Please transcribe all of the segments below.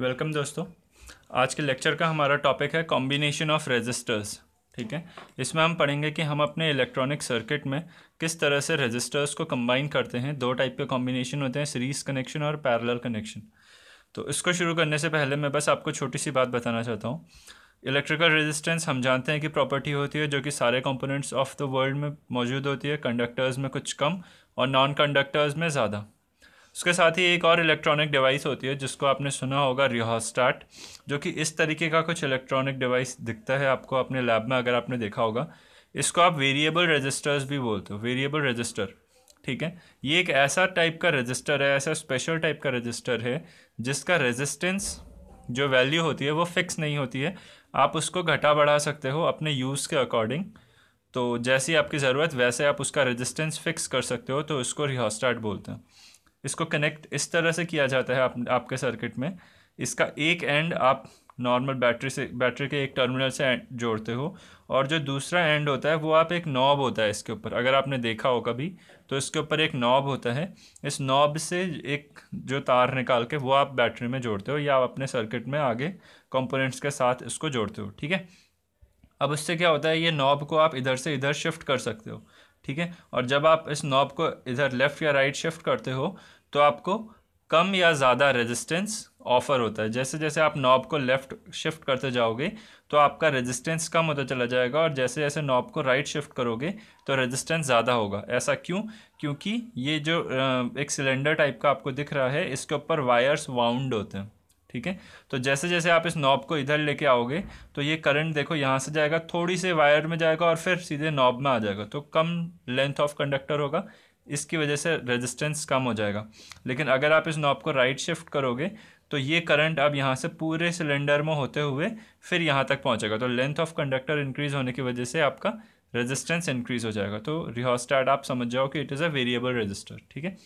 welcome दोस्तों आज के लेक्चर का हमारा टॉपिक है कॉम्बिनेशन ऑफ रेजिस्टर्स ठीक है इसमें हम पढ़ेंगे कि हम अपने इलेक्ट्रॉनिक सर्किट में किस तरह से रेजिस्टर्स को कंबाइन करते हैं दो टाइप के कॉम्बिनेशन होते हैं सीरीज कनेक्शन और पैरेलल कनेक्शन तो इसको शुरू करने से पहले मैं बस आपको छोटी सी बात बताना चाहता हूँ इलेक्ट्रिकल रेजिस्टेंस हम जानते हैं कि प्रॉपर्टी होती है जो कि सारे कंपोनेंट्स ऑफ द वर्ल्ड में मौजूद होती है कंडक्टर्स में कुछ कम और नॉन कंडक्टर्स में ज़्यादा उसके साथ ही एक और इलेक्ट्रॉनिक डिवाइस होती है जिसको आपने सुना होगा रिहोस्टाट जो कि इस तरीके का कुछ इलेक्ट्रॉनिक डिवाइस दिखता है आपको अपने लैब में अगर आपने देखा होगा इसको आप वेरिएबल रजिस्टर्स भी बोलते हो वेरिएबल रजिस्टर ठीक है ये एक ऐसा टाइप का रजिस्टर है ऐसा स्पेशल टाइप का रजिस्टर है जिसका रेजिस्टेंस जो वैल्यू होती है वो फिक्स नहीं होती है आप उसको घटा बढ़ा सकते हो अपने यूज़ के अकॉर्डिंग तो जैसी आपकी ज़रूरत वैसे आप उसका रेजिस्टेंस फिक्स कर सकते हो तो उसको रिहोस्टाट बोलते हैं इसको कनेक्ट इस तरह से किया जाता है आप, आपके सर्किट में इसका एक एंड आप नॉर्मल बैटरी से बैटरी के एक टर्मिनल से जोड़ते हो और जो दूसरा एंड होता है वो आप एक नॉब होता है इसके ऊपर अगर आपने देखा हो कभी तो इसके ऊपर एक नॉब होता है इस नॉब से एक जो तार निकाल के वो आप बैटरी में जोड़ते हो या आप अपने सर्किट में आगे कंपोनेंट्स के साथ इसको जोड़ते हो ठीक है अब उससे क्या होता है ये नॉब को आप इधर से इधर शिफ्ट कर सकते हो ठीक है और जब आप इस नॉब को इधर लेफ़्ट या राइट शिफ्ट करते हो तो आपको कम या ज़्यादा रेजिस्टेंस ऑफ़र होता है जैसे जैसे आप नॉब को लेफ़्ट शिफ्ट करते जाओगे तो आपका रेजिस्टेंस कम होता चला जाएगा और जैसे जैसे नॉब को राइट शिफ्ट करोगे तो रेजिस्टेंस ज़्यादा होगा ऐसा क्यों क्योंकि ये जो एक सिलेंडर टाइप का आपको दिख रहा है इसके ऊपर वायर्स वाउंड होते हैं ठीक है तो जैसे जैसे आप इस नॉब को इधर लेके आओगे तो ये करंट देखो यहाँ से जाएगा थोड़ी से वायर में जाएगा और फिर सीधे नॉब में आ जाएगा तो कम लेंथ ऑफ कंडक्टर होगा इसकी वजह से रेजिस्टेंस कम हो जाएगा लेकिन अगर आप इस नॉब को राइट शिफ्ट करोगे तो ये करंट अब यहाँ से पूरे सिलेंडर में होते हुए फिर यहाँ तक पहुँचेगा तो लेंथ ऑफ कंडक्टर इंक्रीज होने की वजह से आपका रेजिस्टेंस इंक्रीज हो जाएगा तो रिहोस्टार्ट आप समझ जाओ कि it is a variable resistor ठीक है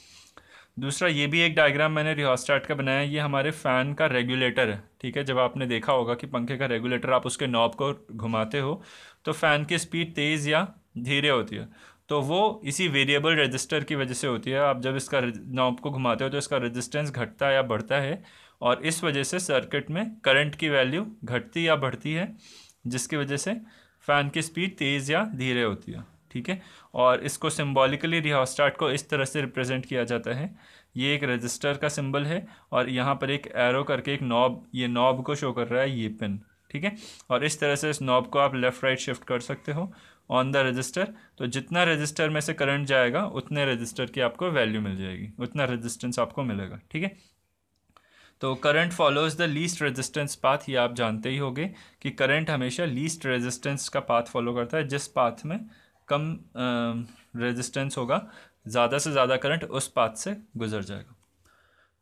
दूसरा ये भी एक डायग्राम मैंने रिहास्टार्ट का बनाया ये हमारे फ़ैन का रेगुलेटर है ठीक है जब आपने देखा होगा कि पंखे का रेगुलेटर आप उसके नॉब को घुमाते हो तो फ़ैन की स्पीड तेज़ या धीरे होती है तो वो इसी वेरिएबल रजिस्टर की वजह से होती है आप जब इसका नॉब को घुमाते हो तो इसका रजिस्टेंस घटता या बढ़ता है और इस वजह से सर्किट में करंट की वैल्यू घटती या बढ़ती है जिसकी वजह से फ़ैन की स्पीड तेज़ या धीरे होती है ठीक है और इसको सिम्बॉलिकली रिहास्टार्ट को इस तरह से रिप्रेजेंट किया जाता है ये एक रजिस्टर का सिंबल है और यहाँ पर एक एरो करके एक नॉब ये नॉब को शो कर रहा है ये पिन ठीक है और इस तरह से इस नॉब को आप लेफ़्ट राइट शिफ्ट कर सकते हो ऑन द रजिस्टर तो जितना रजिस्टर में से करंट जाएगा उतने रजिस्टर की आपको वैल्यू मिल जाएगी उतना रजिस्टेंस आपको मिलेगा ठीक है तो current follows the least resistance path ये आप जानते ही होंगे कि करंट हमेशा लीस्ट रेजिस्टेंस का पाथ फॉलो करता है जिस पाथ में कम रेजिस्टेंस होगा ज़्यादा से ज़्यादा करंट उस पाथ से गुजर जाएगा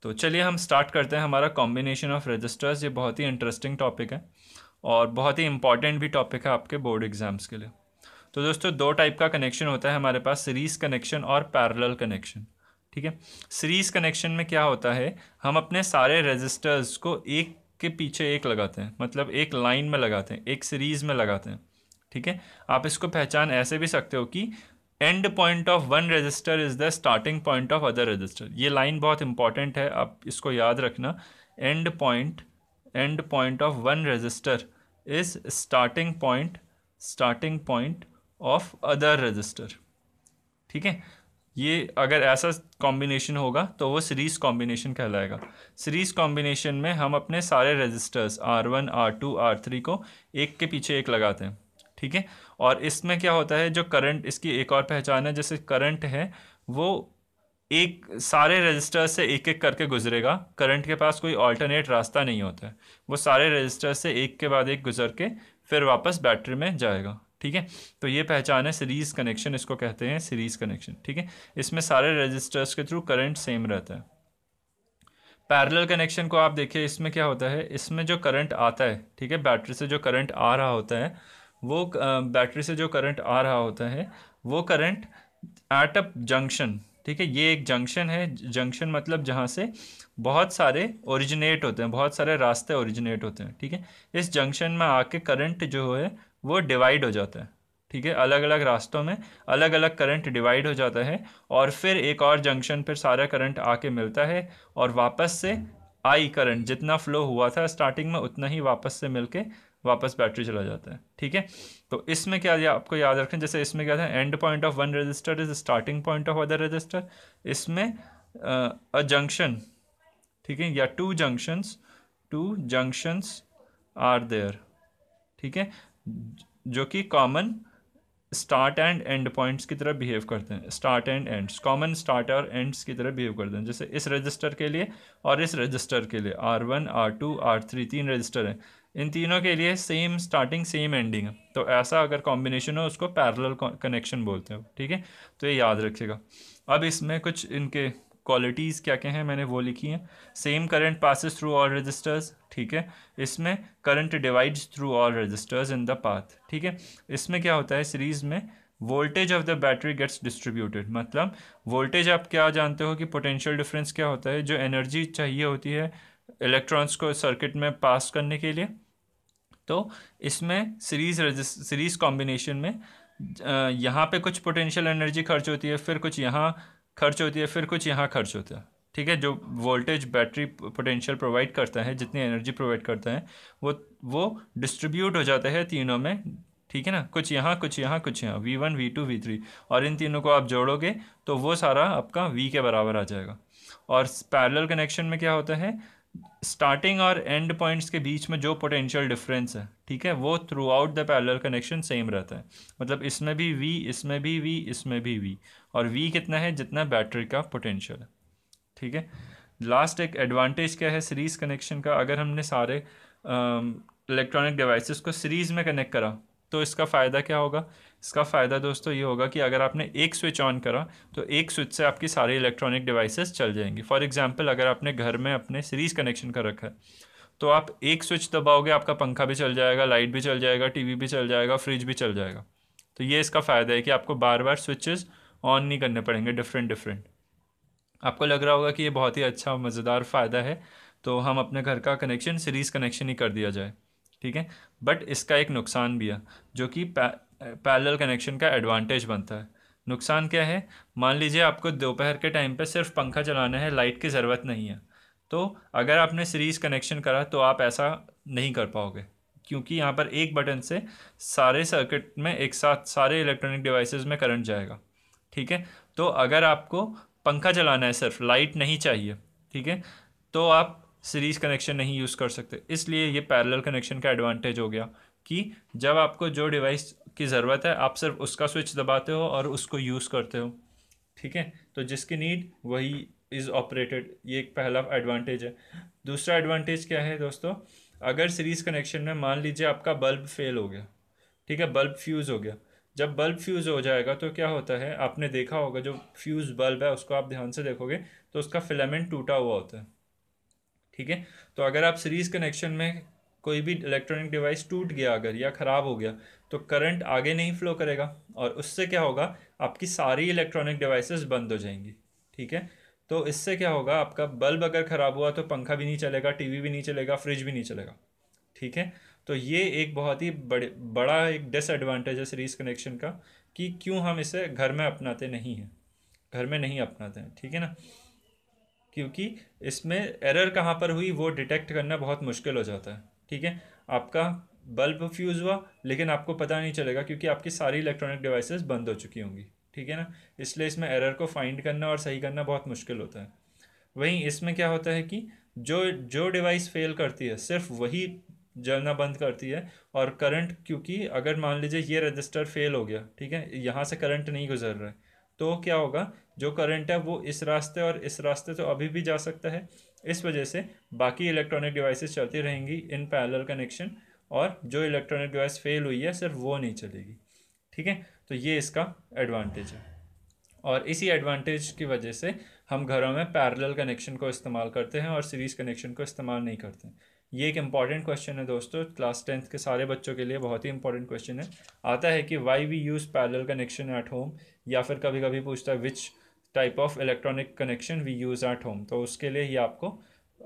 तो चलिए हम स्टार्ट करते हैं हमारा कॉम्बिनेशन ऑफ रजिस्टर्स ये बहुत ही इंटरेस्टिंग टॉपिक है और बहुत ही इंपॉर्टेंट भी टॉपिक है आपके बोर्ड एग्ज़ाम्स के लिए तो दोस्तों दो टाइप का कनेक्शन होता है हमारे पास सीरीज़ कनेक्शन और पैरेलल कनेक्शन ठीक है सीरीज़ कनेक्शन में क्या होता है हम अपने सारे रजिस्टर्स को एक के पीछे एक लगाते हैं मतलब एक लाइन में लगाते हैं एक सीरीज़ में लगाते हैं ठीक है आप इसको पहचान ऐसे भी सकते हो कि end point of one resistor is the starting point of other resistor ये लाइन बहुत इंपॉर्टेंट है आप इसको याद रखना end point end point of one resistor is starting point starting point of other resistor ठीक है ये अगर ऐसा कॉम्बिनेशन होगा तो वो सीरीज़ कॉम्बिनेशन कहलाएगा सीरीज़ कॉम्बिनेशन में हम अपने सारे resistors R one R two R three को एक के पीछे एक लगाते हैं ठीक है और इसमें क्या होता है जो करंट इसकी एक और पहचान है जैसे करंट है वो एक सारे रजिस्टर से एक एक करके गुजरेगा करंट के पास कोई ऑल्टरनेट रास्ता नहीं होता है वो सारे रजिस्टर से एक के बाद एक गुजर के फिर वापस बैटरी में जाएगा ठीक है तो ये पहचान है सीरीज़ कनेक्शन इसको कहते हैं सीरीज़ कनेक्शन ठीक है इसमें सारे रजिस्टर्स के थ्रू करंट सेम रहता है पैरेलल कनेक्शन को आप देखिए इसमें क्या होता है इसमें जो करंट आता है ठीक है बैटरी से जो करंट आ रहा होता है वो बैटरी से जो करंट आ रहा होता है वो करंट एट अ जंक्शन ठीक है ये एक जंक्शन है जंक्शन मतलब जहाँ से बहुत सारे ओरिजिनेट होते हैं बहुत सारे रास्ते ओरिजिनेट होते हैं ठीक है इस जंक्शन में आके करंट जो है वो डिवाइड हो जाता है ठीक है अलग अलग रास्तों में अलग अलग करंट डिवाइड हो जाता है और फिर एक और जंक्शन पर सारा करंट आके मिलता है और वापस से आई करंट जितना फ्लो हुआ था स्टार्टिंग में उतना ही वापस से मिलके वापस बैटरी चला जाता है ठीक है तो इसमें क्या या, आपको याद रखें जैसे इसमें क्या था end point of one resistor is starting point of other resistor इसमें अ जंक्शन ठीक है या two junctions two junctions are there ठीक है जो कि common start and end points की तरह बिहेव करते हैं start and ends common start और एंड्स की तरह बिहेव करते हैं जैसे इस रजिस्टर के लिए और इस रजिस्टर के लिए R one R two R three तीन रजिस्टर हैं इन तीनों के लिए सेम स्टार्टिंग सेम एंडिंग है तो ऐसा अगर कॉम्बिनेशन हो उसको पैरेलल कनेक्शन बोलते हो ठीक है तो ये याद रखिएगा अब इसमें कुछ इनके क्वालिटीज़ क्या क्या हैं मैंने वो लिखी हैं same current passes through all resistors ठीक है इसमें current divides through all resistors in the path ठीक है इसमें क्या होता है सीरीज़ में voltage of the battery gets distributed मतलब वोल्टेज आप क्या जानते हो कि पोटेंशियल डिफरेंस क्या होता है जो एनर्जी चाहिए होती है इलेक्ट्रॉन्स को सर्किट में पास करने के लिए तो इसमें सीरीज सीरीज कॉम्बिनेशन में यहाँ पे कुछ पोटेंशियल एनर्जी खर्च होती है फिर कुछ यहाँ खर्च होती है फिर कुछ यहाँ खर्च होता है ठीक है जो वोल्टेज बैटरी पोटेंशियल प्रोवाइड करता है जितनी एनर्जी प्रोवाइड करता है वो वो डिस्ट्रीब्यूट हो जाता है तीनों में ठीक है ना कुछ यहाँ कुछ यहाँ कुछ यहाँ V one V two V three और इन तीनों को आप जोड़ोगे तो वो सारा आपका वी के बराबर आ जाएगा और पैरेलल कनेक्शन में क्या होता है स्टार्टिंग और एंड पॉइंट्स के बीच में जो पोटेंशियल डिफरेंस है ठीक है वो throughout the parallel connection same रहता है मतलब इसमें भी वी इसमें भी वी इसमें भी वी और वी कितना है जितना बैटरी का पोटेंशियल है ठीक है लास्ट एक एडवांटेज क्या है सीरीज़ कनेक्शन का अगर हमने सारे इलेक्ट्रॉनिक डिवाइसेस को सीरीज़ में कनेक्ट करा तो इसका फ़ायदा क्या होगा इसका फ़ायदा दोस्तों ये होगा कि अगर आपने एक स्विच ऑन करा तो एक स्विच से आपकी सारी इलेक्ट्रॉनिक डिवाइसेस चल जाएंगी फॉर एग्जांपल अगर आपने घर में अपने सीरीज़ कनेक्शन कर रखा है तो आप एक स्विच दबाओगे आपका पंखा भी चल जाएगा लाइट भी चल जाएगा टी भी चल जाएगा फ्रिज भी चल जाएगा तो ये इसका फ़ायदा है कि आपको बार बार स्विचेज़ ऑन नहीं करने पड़ेंगे डिफरेंट डिफरेंट आपको लग रहा होगा कि ये बहुत ही अच्छा मज़ेदार फ़ायदा है तो हम अपने घर का कनेक्शन सीरीज़ कनेक्शन ही कर दिया जाए ठीक है बट इसका एक नुकसान भी है जो कि पैरेलल कनेक्शन का एडवांटेज बनता है नुकसान क्या है मान लीजिए आपको दोपहर के टाइम पे सिर्फ पंखा चलाना है लाइट की ज़रूरत नहीं है तो अगर आपने सीरीज़ कनेक्शन करा तो आप ऐसा नहीं कर पाओगे क्योंकि यहाँ पर एक बटन से सारे सर्किट में एक साथ सारे इलेक्ट्रॉनिक डिवाइसेस में करंट जाएगा ठीक है तो अगर आपको पंखा चलाना है सिर्फ लाइट नहीं चाहिए ठीक है तो आप सीरीज़ कनेक्शन नहीं यूज़ कर सकते इसलिए ये पैरेलल कनेक्शन का एडवांटेज हो गया कि जब आपको जो डिवाइस की ज़रूरत है आप सिर्फ उसका स्विच दबाते हो और उसको यूज़ करते हो ठीक है तो जिसकी नीड वही इज़ ऑपरेटेड ये एक पहला एडवांटेज है दूसरा एडवांटेज क्या है दोस्तों अगर सीरीज़ कनेक्शन में मान लीजिए आपका बल्ब फेल हो गया ठीक है बल्ब फ्यूज़ हो गया जब बल्ब फ्यूज़ हो जाएगा तो क्या होता है आपने देखा होगा जो फ्यूज़ बल्ब है उसको आप ध्यान से देखोगे तो उसका फिलामेंट टूटा हुआ होता है ठीक है तो अगर आप सीरीज़ कनेक्शन में कोई भी इलेक्ट्रॉनिक डिवाइस टूट गया अगर या ख़राब हो गया तो करंट आगे नहीं फ्लो करेगा और उससे क्या होगा आपकी सारी इलेक्ट्रॉनिक डिवाइसेस बंद हो जाएंगी ठीक है तो इससे क्या होगा आपका बल्ब अगर ख़राब हुआ तो पंखा भी नहीं चलेगा टीवी भी नहीं चलेगा फ्रिज भी नहीं चलेगा ठीक है तो ये एक बहुत ही बड़े बड़ा एक डिसएडवांटेज है सीरीज कनेक्शन का कि क्यों हम इसे घर में अपनाते नहीं हैं घर में नहीं अपनाते हैं ठीक है ना क्योंकि इसमें एरर कहाँ पर हुई वो डिटेक्ट करना बहुत मुश्किल हो जाता है ठीक है आपका बल्ब फ्यूज़ हुआ लेकिन आपको पता नहीं चलेगा क्योंकि आपकी सारी इलेक्ट्रॉनिक डिवाइसेस बंद हो चुकी होंगी ठीक है ना इसलिए इसमें एरर को फाइंड करना और सही करना बहुत मुश्किल होता है वहीं इसमें क्या होता है कि जो जो डिवाइस फेल करती है सिर्फ वही जलना बंद करती है और करंट क्योंकि अगर मान लीजिए ये रजिस्टर फेल हो गया ठीक है यहाँ से करंट नहीं गुजर रहा है तो क्या होगा जो करंट है वो इस रास्ते और इस रास्ते तो अभी भी जा सकता है इस वजह से बाकी इलेक्ट्रॉनिक डिवाइसेस चलती रहेंगी इन पैरेलल कनेक्शन और जो इलेक्ट्रॉनिक डिवाइस फेल हुई है सिर्फ वो नहीं चलेगी ठीक है तो ये इसका एडवांटेज है और इसी एडवांटेज की वजह से हम घरों में पैरेलल कनेक्शन को इस्तेमाल करते हैं और सीरीज़ कनेक्शन को इस्तेमाल नहीं करते हैं ये एक इम्पॉर्टेंट क्वेश्चन है दोस्तों क्लास टेंथ के सारे बच्चों के लिए बहुत ही इंपॉर्टेंट क्वेश्चन है आता है कि why we use parallel connection at home या फिर कभी कभी पूछता है which type of electronic connection we use at home तो उसके लिए ही आपको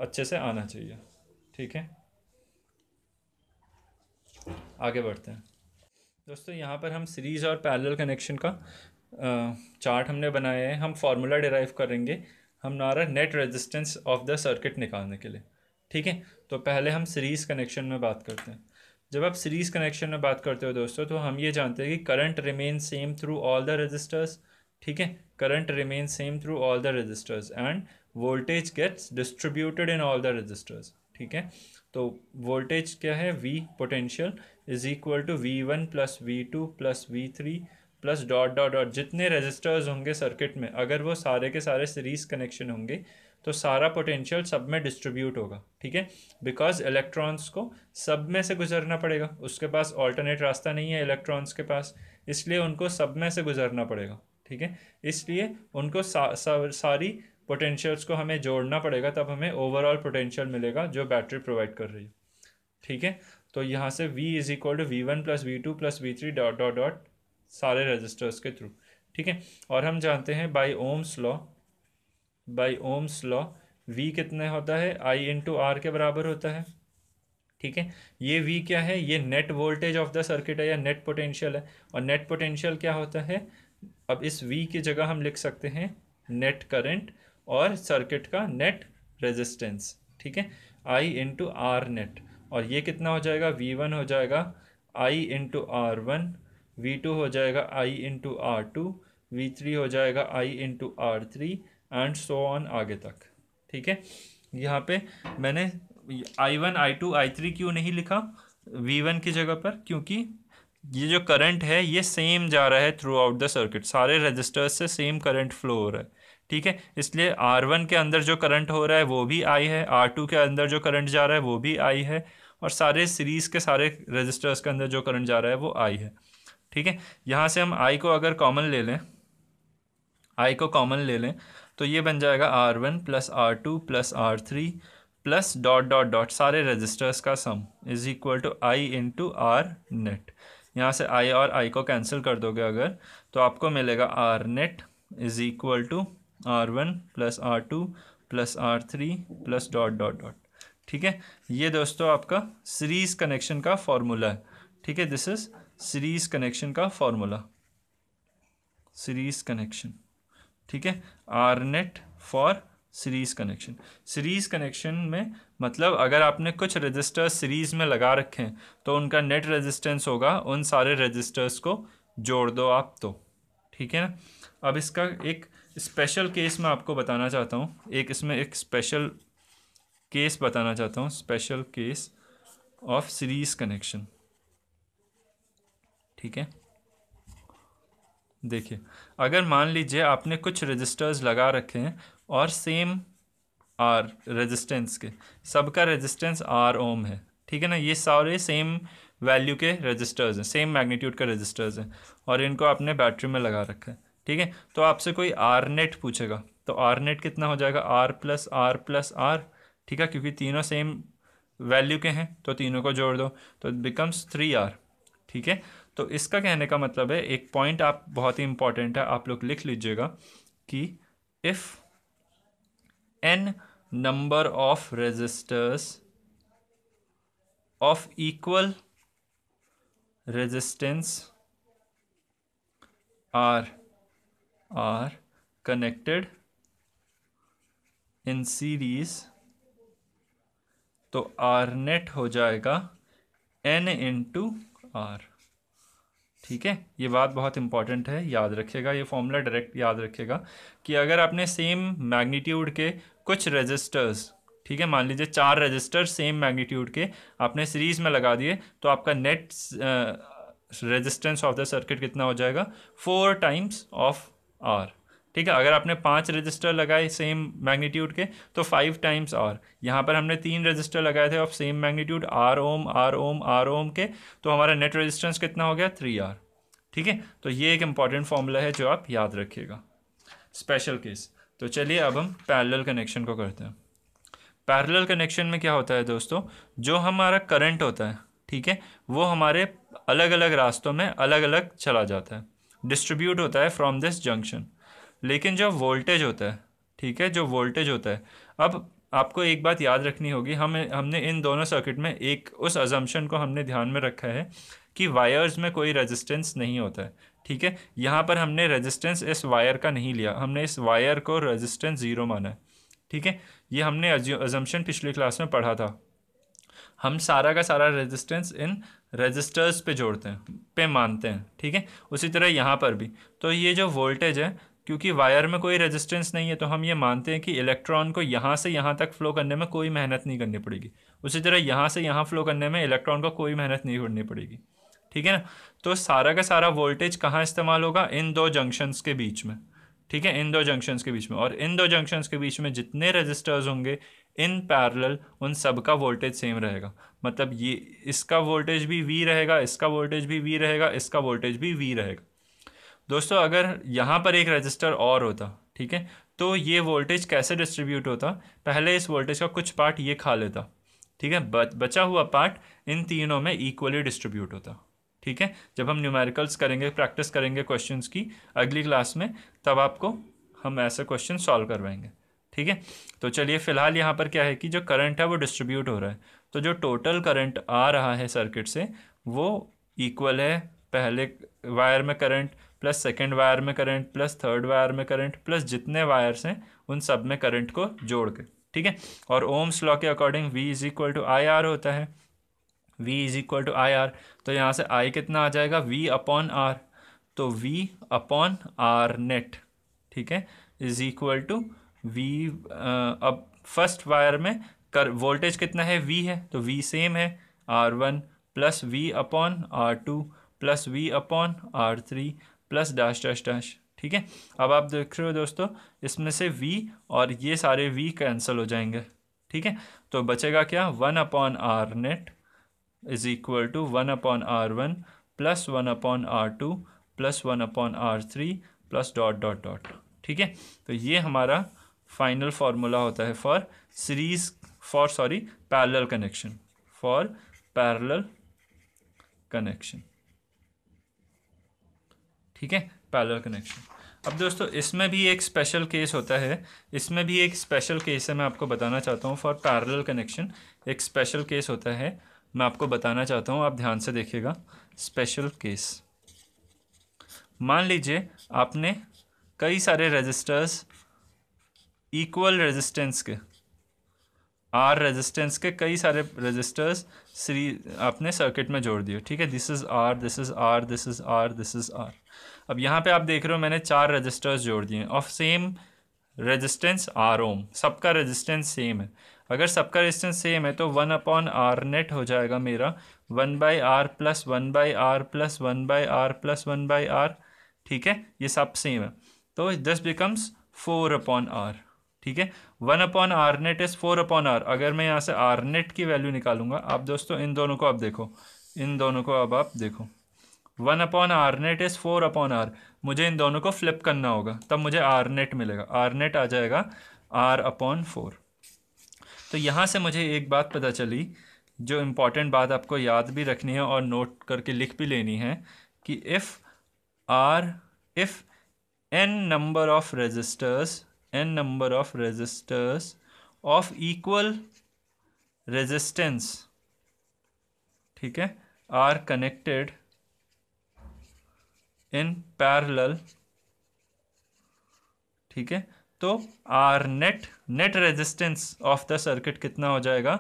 अच्छे से आना चाहिए ठीक है आगे बढ़ते हैं दोस्तों यहाँ पर हम सीरीज़ और पैरल कनेक्शन का चार्ट हमने बनाया है हम फार्मूला डिराइव करेंगे हम नारा net resistance of the circuit निकालने के लिए ठीक है तो पहले हम सीरीज़ कनेक्शन में बात करते हैं जब आप सीरीज़ कनेक्शन में बात करते हो दोस्तों तो हम ये जानते हैं कि current remain same through all the resistors ठीक है current remain same through all the resistors and voltage gets distributed in all the resistors ठीक है तो वोल्टेज क्या है V potential is equal to V one plus V two plus V three plus dot dot dot जितने resistors होंगे circuit में अगर वो सारे के सारे सीरीज़ कनेक्शन होंगे तो सारा पोटेंशियल सब में डिस्ट्रीब्यूट होगा ठीक है बिकॉज इलेक्ट्रॉन्स को सब में से गुजरना पड़ेगा उसके पास ऑल्टरनेट रास्ता नहीं है इलेक्ट्रॉन्स के पास इसलिए उनको सब में से गुजरना पड़ेगा ठीक है इसलिए उनको सा, सा, सारी पोटेंशियल्स को हमें जोड़ना पड़ेगा तब हमें ओवरऑल पोटेंशियल मिलेगा जो बैटरी प्रोवाइड कर रही है ठीक है तो यहाँ से V is equal to V one plus V two plus V three dot dot dot सारे रजिस्टर्स के थ्रू ठीक है और हम जानते हैं by Ohm's law by Ohm's law V कितने होता है आई इंटू आर के बराबर होता है ठीक है ये वी क्या है ये net voltage of the circuit है या नेट पोटेंशियल है और नेट पोटेंशियल क्या होता है अब इस वी की जगह हम लिख सकते हैं नेट करंट और सर्किट का नेट रेजिस्टेंस ठीक है आई इंटू आर नेट और ये कितना हो जाएगा वी वन हो जाएगा I into R one V two हो जाएगा I into R two V three हो जाएगा I into R three and so on आगे तक ठीक है यहाँ पे मैंने I one I two I three क्यों नहीं लिखा वी वन की जगह पर क्योंकि ये जो करंट है ये सेम जा रहा है थ्रू आउट द सर्किट सारे रजिस्टर्स से सेम करंट फ्लो हो रहा है ठीक है इसलिए आर वन के अंदर जो करंट हो रहा है वो भी आई है आर टू के अंदर जो करंट जा रहा है वो भी आई है और सारे सीरीज़ के सारे रजिस्टर्स के अंदर जो करंट जा रहा है वो आई है ठीक है यहाँ से हम आई को अगर कॉमन ले लें आई को कॉमन ले लें तो ये बन जाएगा R one plus R two plus R three plus dot dot dot सारे रजिस्टर्स का sum is equal to I into R net यहाँ से आई और आई को कैंसिल कर दोगे अगर तो आपको मिलेगा R net is equal to R one plus R two plus R three plus dot dot dot ठीक है ये दोस्तों आपका सीरीज़ कनेक्शन का फॉर्मूला है ठीक है दिस इज़ सीरीज़ कनेक्शन का फॉर्मूला सीरीज़ कनेक्शन ठीक है R net for series connection series connection में मतलब अगर आपने कुछ रजिस्टर्स सीरीज में लगा रखे हैं तो उनका नेट रेजिस्टेंस होगा उन सारे रजिस्टर्स को जोड़ दो आप तो ठीक है ना अब इसका एक स्पेशल केस मैं आपको बताना चाहता हूँ एक इसमें एक स्पेशल केस बताना चाहता हूँ special case of series connection ठीक है देखिए अगर मान लीजिए आपने कुछ रजिस्टर्स लगा रखे हैं और सेम आर रेजिस्टेंस के सबका रेजिस्टेंस आर ओम है ठीक है ना ये सारे सेम वैल्यू के रजिस्टर्स हैं सेम मैग्नीट्यूड के रजिस्टर्स हैं और इनको आपने बैटरी में लगा रखा है ठीक है तो आपसे कोई आर नेट पूछेगा तो आर नेट कितना हो जाएगा R plus R plus R ठीक है क्योंकि तीनों सेम वैल्यू के हैं तो तीनों को जोड़ दो तो बिकम्स थ्री आर ठीक है तो इसका कहने का मतलब है एक पॉइंट आप बहुत ही इंपॉर्टेंट है आप लोग लिख लीजिएगा कि if N number of resistors of equal resistance R are connected in series तो आर नेट हो जाएगा इन टू आर ठीक है ये बात बहुत इंपॉर्टेंट है याद रखिएगा ये फॉर्मूला डायरेक्ट याद रखिएगा कि अगर आपने सेम मैग्नीट्यूड के कुछ रजिस्टर्स ठीक है मान लीजिए चार रजिस्टर सेम मैग्नीट्यूड के आपने सीरीज में लगा दिए तो आपका net resistance of the circuit कितना हो जाएगा फोर टाइम्स ऑफ आर ठीक है अगर आपने पांच रजिस्टर लगाए सेम मैग्नीट्यूड के तो फाइव टाइम्स आर यहाँ पर हमने तीन रजिस्टर लगाए थे of same magnitude R ohm R ohm R ohm के तो हमारा नेट रेजिस्टेंस कितना हो गया थ्री आर ठीक है तो ये एक इंपॉर्टेंट फॉर्मूला है जो आप याद रखिएगा स्पेशल केस तो चलिए अब हम पैरेलल कनेक्शन को करते हैं पैरेलल कनेक्शन में क्या होता है दोस्तों जो हमारा करंट होता है ठीक है वो हमारे अलग अलग रास्तों में अलग अलग चला जाता है डिस्ट्रीब्यूट होता है फ्रॉम दिस जंक्शन लेकिन जो वोल्टेज होता है ठीक है जो वोल्टेज होता है अब आपको एक बात याद रखनी होगी हम हमने इन दोनों सर्किट में एक उस अजम्पन को हमने ध्यान में रखा है कि वायर्स में कोई रेजिस्टेंस नहीं होता है ठीक है यहाँ पर हमने रेजिस्टेंस इस वायर का नहीं लिया हमने इस वायर को रेजिस्टेंस ज़ीरो माना है ठीक है ये हमने अजम्पन पिछली क्लास में पढ़ा था हम सारा का सारा रेजिस्टेंस इन रेजिस्टर्स पे जोड़ते हैं पे मानते हैं ठीक है उसी तरह यहाँ पर भी तो ये जो वोल्टेज है क्योंकि वायर में कोई रेजिस्टेंस नहीं है तो हम ये मानते हैं कि इलेक्ट्रॉन को यहाँ से यहाँ तक फ्लो करने में कोई मेहनत नहीं करनी पड़ेगी उसी तरह यहाँ से यहाँ फ्लो करने में इलेक्ट्रॉन को कोई मेहनत नहीं करनी पड़ेगी ठीक है ना तो सारा का सारा वोल्टेज कहाँ इस्तेमाल होगा इन दो जंक्शंस के बीच में ठीक है इन दो जंक्शंस के बीच में और इन दो जंक्शंस के बीच में जितने रजिस्टर्स होंगे इन पैरल उन सब का वोल्टेज सेम रहेगा मतलब ये इसका वोल्टेज भी वी रहेगा इसका वोल्टेज भी वी रहेगा इसका वोल्टेज भी वी रहेगा दोस्तों अगर यहाँ पर एक रजिस्टर और होता ठीक है तो ये वोल्टेज कैसे डिस्ट्रीब्यूट होता पहले इस वोल्टेज का कुछ पार्ट ये खा लेता ठीक है बचा हुआ पार्ट इन तीनों में इक्वली डिस्ट्रीब्यूट होता ठीक है जब हम न्यूमेरिकल्स करेंगे प्रैक्टिस करेंगे क्वेश्चंस की अगली क्लास में तब आपको हम ऐसे क्वेश्चन सॉल्व करवाएंगे ठीक है तो चलिए फिलहाल यहाँ पर क्या है कि जो करंट है वो डिस्ट्रीब्यूट हो रहा है तो जो टोटल करंट आ रहा है सर्किट से वो इक्वल है पहले वायर में करंट प्लस सेकेंड वायर में करंट प्लस थर्ड वायर में करंट प्लस जितने वायर्स हैं उन सब में करंट को जोड़ के ठीक है और ओम्स लॉ के according V is equal to I R होता है V is equal to I R तो यहाँ से आई कितना आ जाएगा वी अपॉन आर तो वी अपॉन आर नेट ठीक है इज इक्वल टू वी अब फर्स्ट वायर में कर वोल्टेज कितना है वी है तो वी सेम है R one plus V upon R two plus V upon R three plus dash dash dash ठीक है अब आप देख रहे हो दोस्तों इसमें से v और ये सारे v कैंसिल हो जाएंगे ठीक है तो बचेगा क्या one upon R net is equal to one upon R one plus one upon R two plus one upon R three plus dot dot dot ठीक है तो ये हमारा फाइनल फार्मूला होता है for series for sorry parallel connection for parallel connection ठीक है parallel connection अब दोस्तों इसमें भी एक स्पेशल केस होता है इसमें भी एक स्पेशल केस है मैं आपको बताना चाहता हूँ फॉर पैरल कनेक्शन एक स्पेशल केस होता है मैं आपको बताना चाहता हूँ आप ध्यान से देखिएगा स्पेशल केस मान लीजिए आपने कई सारे रजिस्टर्स इक्वल रेजिस्टेंस के आर रेजिस्टेंस के कई सारे रजिस्टर्स सीरीज आपने सर्किट में जोड़ दिए ठीक है this is R this is R this is R this is R अब यहाँ पे आप देख रहे हो मैंने चार रजिस्टर्स जोड़ दिए of same resistance R ohm सबका रेजिस्टेंस सेम है अगर सबका रेजिस्टेंस सेम है तो वन अपॉन आर नेट हो जाएगा मेरा one by R plus one by R plus one by R plus one by R ठीक है ये सब सेम है तो this becomes four upon R ठीक है one upon R net is four upon R अगर मैं यहाँ से आर नेट की वैल्यू निकालूंगा आप दोस्तों इन दोनों को आप देखो इन दोनों को अब आप देखो one upon R net is four upon R मुझे इन दोनों को फ्लिप करना होगा तब मुझे आर नेट मिलेगा आर नेट आ जाएगा आर अपॉन फोर तो यहाँ से मुझे एक बात पता चली जो इम्पॉर्टेंट बात आपको याद भी रखनी है और नोट करके लिख भी लेनी है कि if R if N number of resistors N number of resistors of equal resistance ठीक है आर कनेक्टेड इन पैरेलल ठीक है तो R net net resistance of the circuit कितना हो जाएगा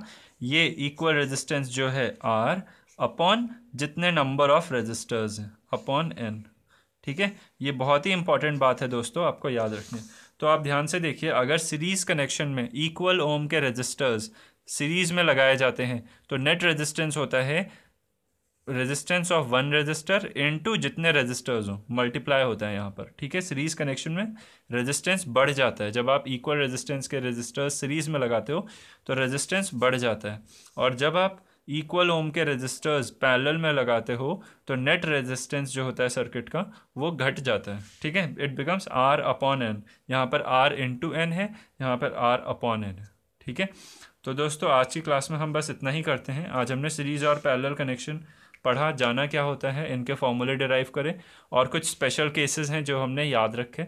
ये इक्वल रेजिस्टेंस जो है आर अपॉन जितने नंबर ऑफ रेजिस्टर्स हैं अपॉन एन ठीक है ये बहुत ही इंपॉर्टेंट बात है दोस्तों आपको याद रखनी तो आप ध्यान से देखिए अगर सीरीज़ कनेक्शन में इक्वल ओम के रजिस्टर्स सीरीज़ में लगाए जाते हैं तो नेट रेजिस्टेंस होता है resistance of one resistor into जितने रजिस्टर्स हों मल्टीप्लाई होता है यहाँ पर ठीक है सीरीज कनेक्शन में रेजिस्टेंस बढ़ जाता है जब आप इक्वल रेजिस्टेंस के रजिस्टर्स सीरीज में लगाते हो तो रेजिस्टेंस बढ़ जाता है और जब आप इक्वल ओम के रजिस्टर्स पैरेलल में लगाते हो तो नेट रेजिस्टेंस जो होता है सर्किट का वो घट जाता है ठीक है it becomes R upon N यहाँ पर आर टू एन है यहाँ पर आर अपॉन एन है ठीक है तो दोस्तों आज की क्लास में हम बस इतना ही करते हैं आज हमने सीरीज और पैरेलल कनेक्शन पढ़ा जाना क्या होता है इनके फॉर्मूले डिराइव करें और कुछ स्पेशल केसेस हैं जो हमने याद रखे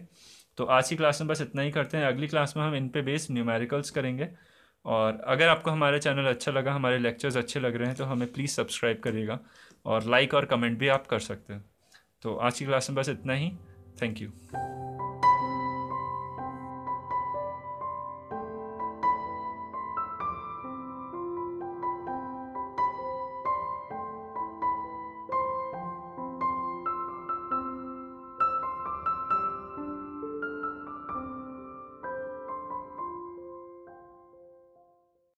तो आज की क्लास में बस इतना ही करते हैं अगली क्लास में हम इन पे बेस्ड न्यूमेरिकल्स करेंगे और अगर आपको हमारा चैनल अच्छा लगा हमारे लेक्चर्स अच्छे लग रहे हैं तो हमें प्लीज़ सब्सक्राइब करिएगा और लाइक और कमेंट भी आप कर सकते हैं तो आज की क्लास में बस इतना ही थैंक यू